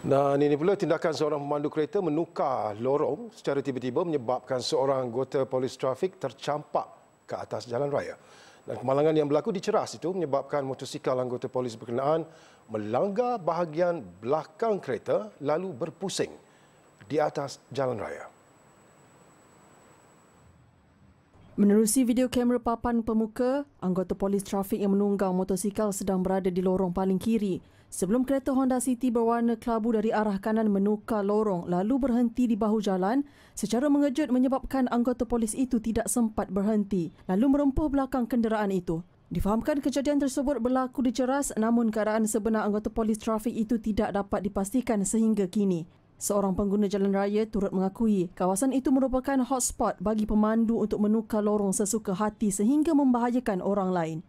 Dan ini pula tindakan seorang pemandu kereta menukar lorong secara tiba-tiba menyebabkan seorang anggota polis trafik tercampak ke atas jalan raya. Dan kemalangan yang berlaku di Ceras itu menyebabkan motosikal anggota polis berkenaan melanggar bahagian belakang kereta lalu berpusing di atas jalan raya. Menerusi video kamera papan pemuka, anggota polis trafik yang menunggang motosikal sedang berada di lorong paling kiri. Sebelum kereta Honda City berwarna kelabu dari arah kanan menukar lorong lalu berhenti di bahu jalan, secara mengejut menyebabkan anggota polis itu tidak sempat berhenti lalu merempuh belakang kenderaan itu. Difahamkan kejadian tersebut berlaku di ceras, namun keadaan sebenar anggota polis trafik itu tidak dapat dipastikan sehingga kini. Seorang pengguna jalan raya turut mengakui kawasan itu merupakan hotspot bagi pemandu untuk menukar lorong sesuka hati sehingga membahayakan orang lain.